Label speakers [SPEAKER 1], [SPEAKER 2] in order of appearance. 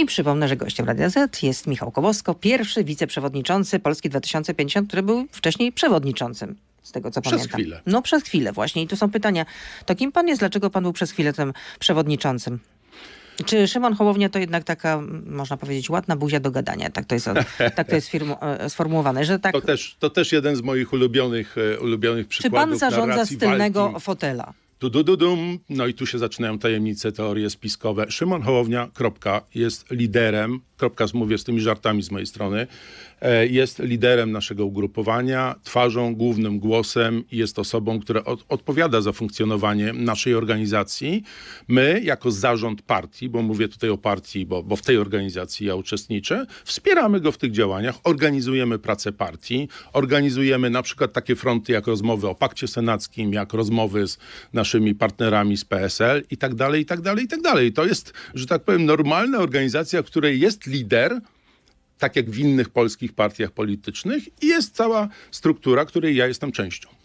[SPEAKER 1] I przypomnę, że gościem Radia Z jest Michał Kowalsko, pierwszy wiceprzewodniczący Polski 2050, który był wcześniej przewodniczącym z tego co przez pamiętam. Chwilę. No przez chwilę właśnie. I tu są pytania. To kim pan jest? Dlaczego pan był przez chwilę tym przewodniczącym? Czy Szymon Hołownia to jednak taka, można powiedzieć, ładna buzia do gadania? Tak to jest, tak to jest firmu, e, e, sformułowane. Że tak... to,
[SPEAKER 2] też, to też jeden z moich ulubionych, e, ulubionych przykładów. Czy pan zarządza z tylnego walki. fotela? Du, du, du, dum. No i tu się zaczynają tajemnice, teorie spiskowe. Szymon Hołownia, kropka, jest liderem, kropka mówię z tymi żartami z mojej strony, e, jest liderem naszego ugrupowania, twarzą, głównym głosem i jest osobą, która od, odpowiada za funkcjonowanie naszej organizacji. My, jako zarząd partii, bo mówię tutaj o partii, bo, bo w tej organizacji ja uczestniczę, wspieramy go w tych działaniach, organizujemy pracę partii, organizujemy na przykład takie fronty jak rozmowy o pakcie senackim, jak rozmowy z naszym naszymi partnerami z PSL i tak dalej, i tak dalej, i tak dalej. To jest, że tak powiem, normalna organizacja, w której jest lider, tak jak w innych polskich partiach politycznych i jest cała struktura, której ja jestem częścią.